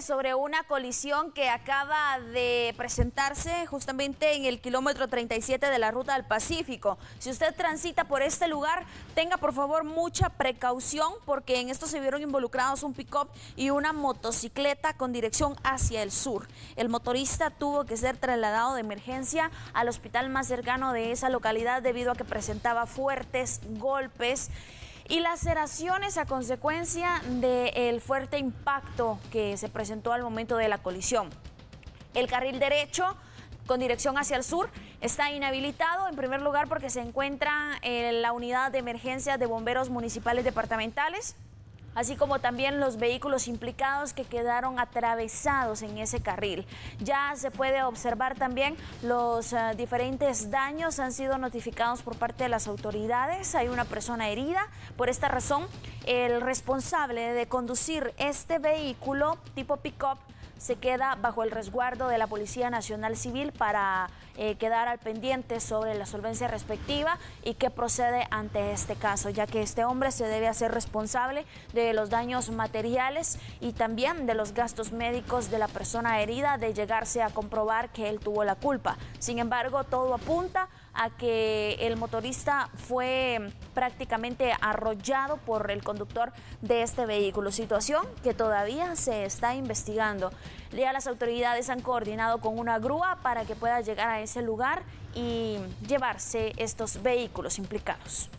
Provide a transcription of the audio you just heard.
sobre una colisión que acaba de presentarse justamente en el kilómetro 37 de la ruta del Pacífico. Si usted transita por este lugar, tenga por favor mucha precaución porque en esto se vieron involucrados un pick-up y una motocicleta con dirección hacia el sur. El motorista tuvo que ser trasladado de emergencia al hospital más cercano de esa localidad debido a que presentaba fuertes golpes y laceraciones a consecuencia del fuerte impacto que se presentó al momento de la colisión. El carril derecho con dirección hacia el sur está inhabilitado en primer lugar porque se encuentra en la unidad de emergencia de bomberos municipales departamentales así como también los vehículos implicados que quedaron atravesados en ese carril. Ya se puede observar también los eh, diferentes daños han sido notificados por parte de las autoridades. Hay una persona herida. Por esta razón, el responsable de conducir este vehículo tipo pick-up se queda bajo el resguardo de la Policía Nacional Civil para eh, quedar al pendiente sobre la solvencia respectiva y qué procede ante este caso, ya que este hombre se debe hacer responsable de los daños materiales y también de los gastos médicos de la persona herida de llegarse a comprobar que él tuvo la culpa. Sin embargo, todo apunta a que el motorista fue prácticamente arrollado por el conductor de este vehículo, situación que todavía se está investigando. Ya las autoridades han coordinado con una grúa para que pueda llegar a ese lugar y llevarse estos vehículos implicados.